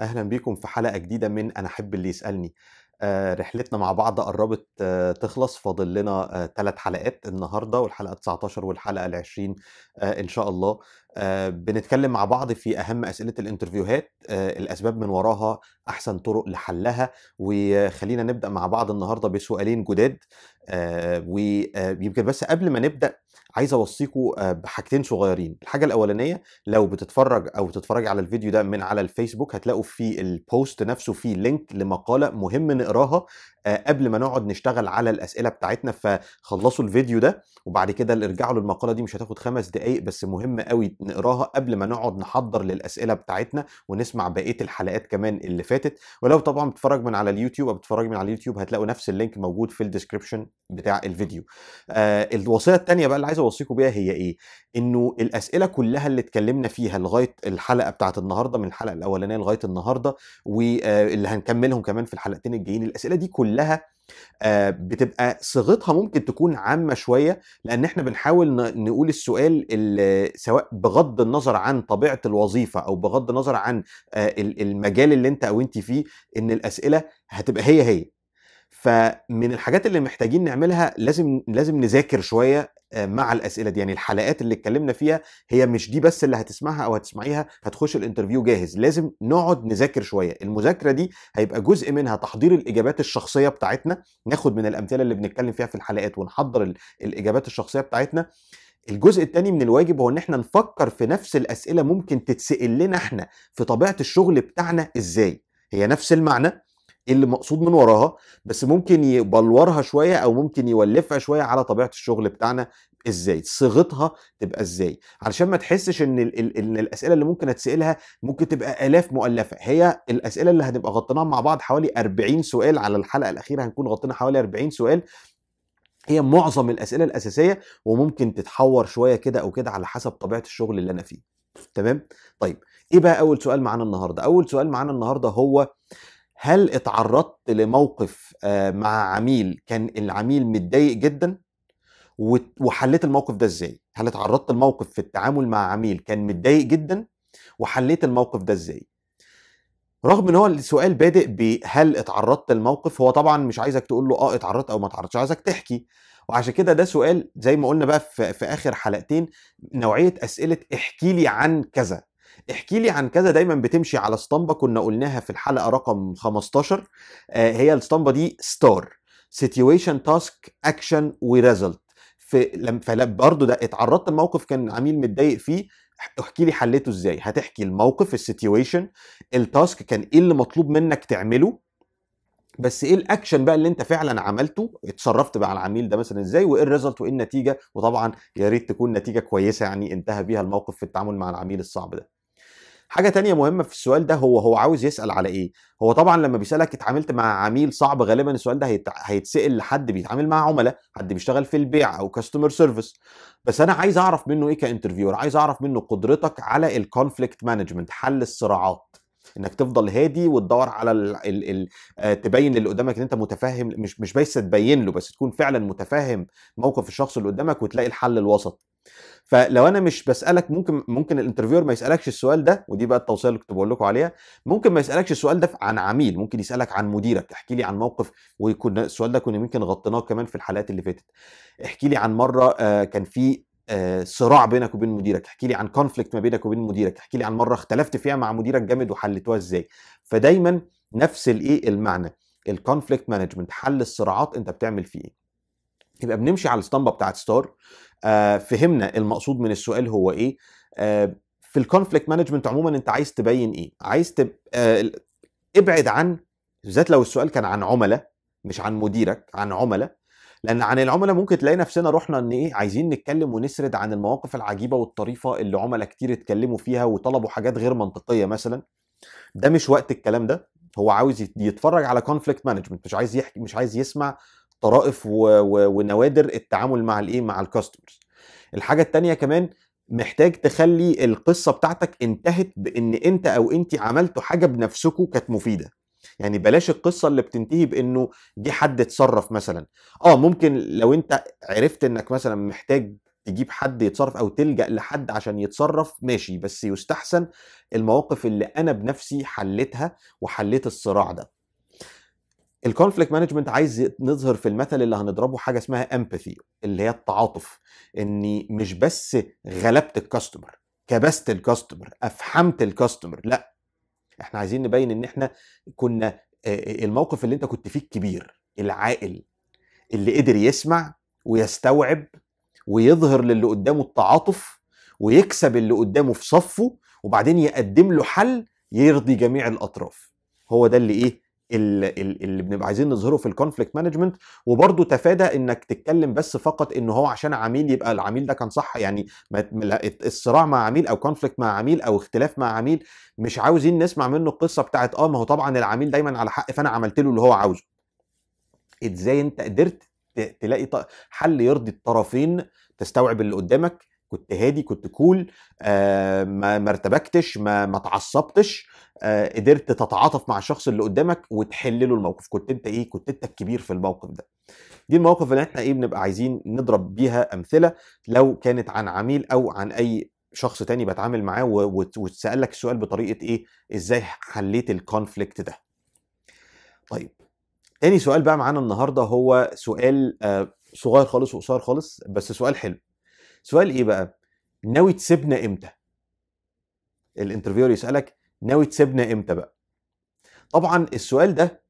اهلا بيكم في حلقه جديده من انا احب اللي يسالني آه، رحلتنا مع بعض قربت آه، تخلص فاضل لنا ثلاث آه، حلقات النهارده والحلقه 19 والحلقه ال 20 ان شاء الله بنتكلم مع بعض في اهم اسئله الانترفيوهات الاسباب من وراها احسن طرق لحلها وخلينا نبدا مع بعض النهارده بسؤالين جداد ويمكن بس قبل ما نبدا عايز اوصيكم آه، بحاجتين صغيرين الحاجه الاولانيه لو بتتفرج او بتتفرج على الفيديو ده من على الفيسبوك هتلاقوا في البوست نفسه في لينك لمقاله مهم نقراها آه، قبل ما نقعد نشتغل على الاسئله بتاعتنا فخلصوا الفيديو ده وبعد كده اللي ارجعوا للمقاله دي مش هتاخد خمس دقائق بس مهم قوي نقراها قبل ما نقعد نحضر للاسئله بتاعتنا ونسمع بقيه الحلقات كمان اللي فاتت ولو طبعا بتتفرج من على اليوتيوب او بتتفرج من على اليوتيوب هتلاقوا نفس اللينك موجود في الديسكربشن بتاع الفيديو آه الوصيه الثانيه بقى اللي عايز اوصيكم بيها هي ايه انه الاسئله كلها اللي اتكلمنا فيها لغايه الحلقه بتاعت النهارده من الحلقه الاولانيه لغايه النهارده واللي آه، هنكملهم كمان في الحلقتين الجايين الاسئله دي كلها لها آه، بتبقى صيغتها ممكن تكون عامه شويه لان احنا بنحاول نقول السؤال سواء بغض النظر عن طبيعه الوظيفه او بغض النظر عن آه، المجال اللي انت او انت فيه ان الاسئله هتبقى هي هي فمن الحاجات اللي محتاجين نعملها لازم لازم نذاكر شويه آه، مع الاسئله دي يعني الحلقات اللي اتكلمنا فيها هي مش دي بس اللي هتسمعها او هتسمعيها هتخش الانترفيو جاهز لازم نقعد نذاكر شويه المذاكره دي هيبقى جزء منها تحضير الاجابات الشخصيه بتاعتنا ناخد من الامثله اللي بنتكلم فيها في الحلقات ونحضر الاجابات الشخصيه بتاعتنا الجزء الثاني من الواجب هو ان احنا نفكر في نفس الاسئله ممكن تتسال لنا احنا في طبيعه الشغل بتاعنا ازاي هي نفس المعنى ايه اللي مقصود من وراها بس ممكن يبلورها شويه او ممكن يولفها شويه على طبيعه الشغل بتاعنا ازاي صيغتها تبقى ازاي علشان ما تحسش ان الـ الـ ان الاسئله اللي ممكن اتسالها ممكن تبقى الاف مؤلفه هي الاسئله اللي هنبقى غطيناها مع بعض حوالي 40 سؤال على الحلقه الاخيره هنكون غطينا حوالي 40 سؤال هي معظم الاسئله الاساسيه وممكن تتحور شويه كده او كده على حسب طبيعه الشغل اللي انا فيه تمام طيب ايه بقى اول سؤال معانا النهارده اول سؤال معانا النهارده هو هل اتعرضت لموقف آه، مع عميل كان العميل متضايق جدا وحليت الموقف ده ازاي هل اتعرضت لموقف في التعامل مع عميل كان متضايق جدا وحليت الموقف ده ازاي رغم ان هو السؤال بادئ بهل اتعرضت لموقف هو طبعا مش عايزك تقول له اه اتعرضت او ما اتعرضتش عايزك تحكي وعشان كده ده سؤال زي ما قلنا بقى في, في اخر حلقتين نوعيه اسئله احكي لي عن كذا احكي لي عن كذا دايما بتمشي على اسطمبه كنا قلناها في الحلقه رقم 15 آه، هي الاسطمبه دي ستار سيتويشن تاسك اكشن وريزلت في برضه ده اتعرضت لموقف كان عميل متضايق فيه احكي لي حليته ازاي هتحكي الموقف السيتويشن التاسك كان ايه اللي مطلوب منك تعمله بس ايه الاكشن بقى اللي انت فعلا عملته اتصرفت بقى على العميل ده مثلا ازاي وايه الريزلت وايه النتيجه وطبعا يا ريت تكون نتيجه كويسه يعني انتهى بيها الموقف في التعامل مع العميل الصعب ده حاجه تانية مهمه في السؤال ده هو هو عاوز يسال على ايه هو طبعا لما بيسالك اتعاملت مع عميل صعب غالبا السؤال ده هيت... هيتسال لحد بيتعامل مع عملاء حد بيشتغل في البيع او كاستمر سيرفيس بس انا عايز اعرف منه ايه كانترفيور عايز اعرف منه قدرتك على الكونفليكت مانجمنت حل الصراعات انك تفضل هادي وتدور على الـ الـ الـ آه، تبين اللي قدامك ان انت متفهم مش مش بس تبين له بس تكون فعلا متفاهم موقف الشخص اللي قدامك وتلاقي الحل الوسط فلو انا مش بسالك ممكن ممكن الانترفيور ما يسالكش السؤال ده ودي بقى التوصيه اللي كنت بقول لكم عليها ممكن ما يسالكش السؤال ده عن عميل ممكن يسالك عن مديرك احكي لي عن موقف ويكون السؤال ده كنا يمكن غطيناه كمان في الحلقات اللي فاتت احكي لي عن مره آه، كان في آه، صراع بينك وبين مديرك احكي لي عن كونفليكت ما بينك وبين مديرك احكي لي عن مره اختلفت فيها مع مديرك جامد وحلتوها ازاي فدايما نفس الايه المعنى الكونفليكت مانجمنت حل الصراعات انت بتعمل فيه ايه يبقى بنمشي على الاسطمبه بتاعت ستار آه فهمنا المقصود من السؤال هو ايه آه في الكونفليكت مانجمنت عموما انت عايز تبين ايه عايز تب... آه ابعد عن بالذات لو السؤال كان عن عملاء مش عن مديرك عن عملاء لان عن العملاء ممكن تلاقي نفسنا رحنا ان ايه عايزين نتكلم ونسرد عن المواقف العجيبه والطريفه اللي عملاء كتير اتكلموا فيها وطلبوا حاجات غير منطقيه مثلا ده مش وقت الكلام ده هو عاوز يتفرج على كونفليكت مانجمنت مش عايز يحكي مش عايز يسمع طرائف و... و... ونوادر التعامل مع الايه مع الكاستمرز الحاجه الثانيه كمان محتاج تخلي القصه بتاعتك انتهت بان انت او انت عملتوا حاجه بنفسكم كانت مفيده يعني بلاش القصه اللي بتنتهي بانه جه حد اتصرف مثلا اه ممكن لو انت عرفت انك مثلا محتاج تجيب حد يتصرف او تلجا لحد عشان يتصرف ماشي بس يستحسن المواقف اللي انا بنفسي حليتها وحليت الصراع ده الكونفليكت مانجمنت عايز نظهر في المثل اللي هنضربه حاجه اسمها امباثي اللي هي التعاطف اني مش بس غلبت الكاستمر كبست الكاستمر افحمت الكاستمر لا احنا عايزين نبين ان احنا كنا الموقف اللي انت كنت فيه الكبير العاقل اللي قدر يسمع ويستوعب ويظهر للي قدامه التعاطف ويكسب اللي قدامه في صفه وبعدين يقدم له حل يرضي جميع الاطراف هو ده اللي ايه اللي بنبقى عايزين نظهره في الكونفليكت مانجمنت وبرده تفادى انك تتكلم بس فقط ان هو عشان عميل يبقى العميل ده كان صح يعني الصراع مع عميل او كونفليكت مع عميل او اختلاف مع عميل مش عاوزين نسمع منه القصه بتاعت اه ما هو طبعا العميل دايما على حق فانا عملت له اللي هو عاوزه ازاي انت قدرت تلاقي حل يرضي الطرفين تستوعب اللي قدامك كنت هادي كنت كول آه ما ارتبكتش ما ما تعصبتش آه قدرت تتعاطف مع الشخص اللي قدامك وتحل له الموقف كنت انت ايه كنت انت الكبير في الموقف ده دي المواقف اللي احنا ايه بنبقى عايزين نضرب بيها امثله لو كانت عن عميل او عن اي شخص تاني بتعامل معاه وتسالك السؤال بطريقه ايه ازاي حليت الكونفليكت ده طيب تاني سؤال بقى معانا النهارده هو سؤال آه صغير خالص وقصير خالص بس سؤال حلو سؤال ايه بقى ناوي تسيبنا امتى الانترفيور يسالك ناوي تسيبنا امتى بقى طبعا السؤال ده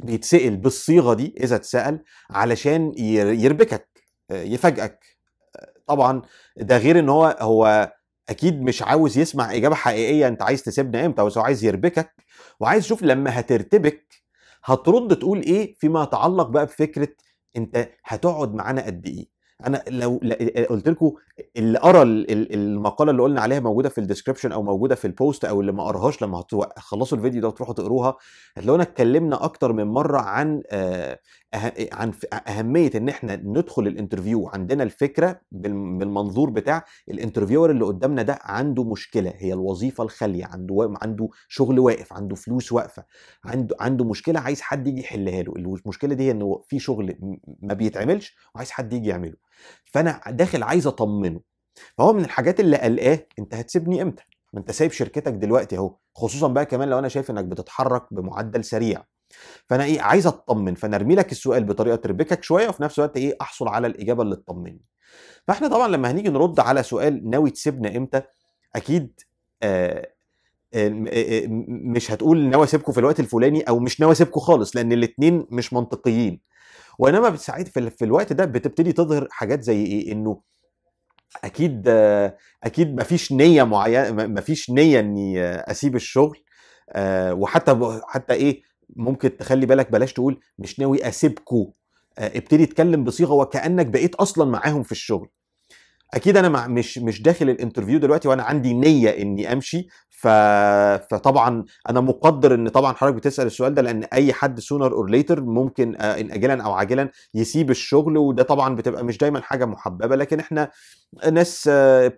بيتسال بالصيغه دي اذا اتسال علشان يربكك يفاجئك طبعا ده غير ان هو هو اكيد مش عاوز يسمع اجابه حقيقيه انت عايز تسيبنا امتى بس هو عايز يربكك وعايز يشوف لما هترتبك هترد تقول ايه فيما يتعلق بقى بفكره انت هتقعد معانا قد ايه انا لو قلت لكم اللي قرا المقاله اللي قلنا عليها موجوده في الديسكربشن او موجوده في البوست او اللي ما قراهاش لما تخلصوا الفيديو ده وتروحوا تقروها هتلاقونا اتكلمنا اكتر من مره عن أه، عن اهميه ان احنا ندخل الانترفيو عندنا الفكره بالمنظور بتاع الانترفيور اللي قدامنا ده عنده مشكله هي الوظيفه الخاليه عنده عنده شغل واقف عنده فلوس واقفه عنده عنده مشكله عايز حد يجي يحلها له المشكله دي هي انه في شغل ما بيتعملش وعايز حد يجي يعمله فانا داخل عايز اطمنه فهو من الحاجات اللي قلقاه انت هتسيبني امتى ما انت سايب شركتك دلوقتي اهو خصوصا بقى كمان لو انا شايف انك بتتحرك بمعدل سريع فانا ايه عايز اطمن فانا ارمي لك السؤال بطريقه تربكك شويه وفي نفس الوقت ايه احصل على الاجابه اللي تطمني فاحنا طبعا لما هنيجي نرد على سؤال ناوي تسيبنا امتى اكيد آه, آه،, آه،, آه، مش هتقول ناوي اسيبكم في الوقت الفلاني او مش ناوي اسيبكم خالص لان الاثنين مش منطقيين وانما ساعات في, في الوقت ده بتبتدي تظهر حاجات زي ايه انه اكيد اكيد مفيش نيه معينه مفيش نيه اني اسيب الشغل آه، وحتى حتى ايه ممكن تخلي بالك بلاش تقول مش ناوي اسيبكم آه، ابتدي اتكلم بصيغه وكانك بقيت اصلا معاهم في الشغل اكيد انا مش مش داخل الانترفيو دلوقتي وانا عندي نيه اني امشي ف... فطبعا انا مقدر ان طبعا حضرتك بتسال السؤال ده لان اي حد سونر اور ليتر ممكن آه، ان اجلا او عاجلا يسيب الشغل وده طبعا بتبقى مش دايما حاجه محببه لكن احنا ناس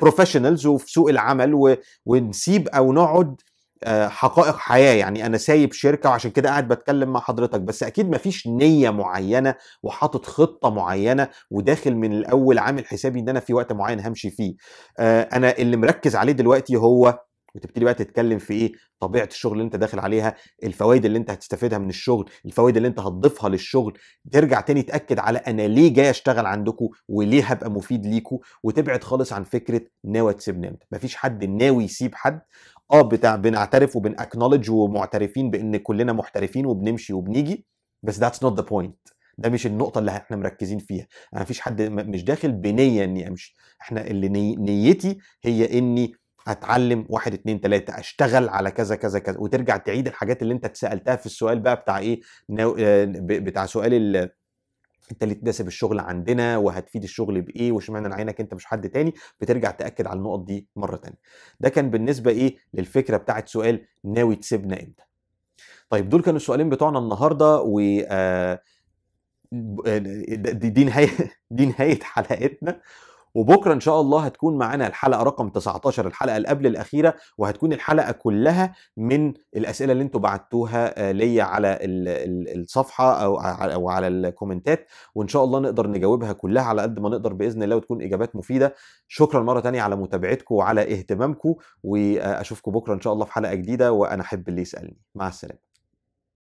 بروفيشنالز آه، وفي سوق العمل و... ونسيب او نقعد آه، حقائق حياه يعني انا سايب شركه وعشان كده قاعد بتكلم مع حضرتك بس اكيد مفيش نيه معينه وحاطط خطه معينه وداخل من الاول عامل حسابي ان انا في وقت معين همشي فيه آه، انا اللي مركز عليه دلوقتي هو وتبتدي بقى تتكلم في ايه طبيعه الشغل اللي انت داخل عليها الفوائد اللي انت هتستفيدها من الشغل الفوائد اللي انت هتضيفها للشغل ترجع تاني تاكد على انا ليه جاي اشتغل عندكم وليه هبقى مفيد ليكم وتبعد خالص عن فكره ناوي تسيبني امتى مفيش حد ناوي يسيب حد اه بتاع بنعترف وبنأكنولج ومعترفين بان كلنا محترفين وبنمشي وبنيجي بس ذاتس نوت ذا بوينت ده مش النقطة اللي احنا مركزين فيها، انا يعني مفيش حد مش داخل بنية اني امشي، احنا اللي ني... نيتي هي اني اتعلم واحد اتنين تلاتة اشتغل على كذا كذا كذا وترجع تعيد الحاجات اللي انت اتسالتها في السؤال بقى بتاع ايه ناو... آه، بتاع سؤال ال... انت اللي تناسب الشغل عندنا وهتفيد الشغل بايه واشمعنى عينك انت مش حد تاني بترجع تاكد على النقط دي مره تانية ده كان بالنسبه ايه للفكره بتاعت سؤال ناوي تسيبنا امتى طيب دول كانوا السؤالين بتوعنا النهارده و آه، آه، دي نهايه دي نهايه حلقتنا وبكره ان شاء الله هتكون معانا الحلقه رقم 19 الحلقه اللي قبل الاخيره وهتكون الحلقه كلها من الاسئله اللي انتم بعتوها آه، ليا على الصفحه او او على الكومنتات وان شاء الله نقدر نجاوبها كلها على قد ما نقدر باذن الله وتكون اجابات مفيده شكرا مره ثانيه على متابعتكم وعلى اهتمامكم واشوفكم بكره ان شاء الله في حلقه جديده وانا احب اللي يسالني مع السلامه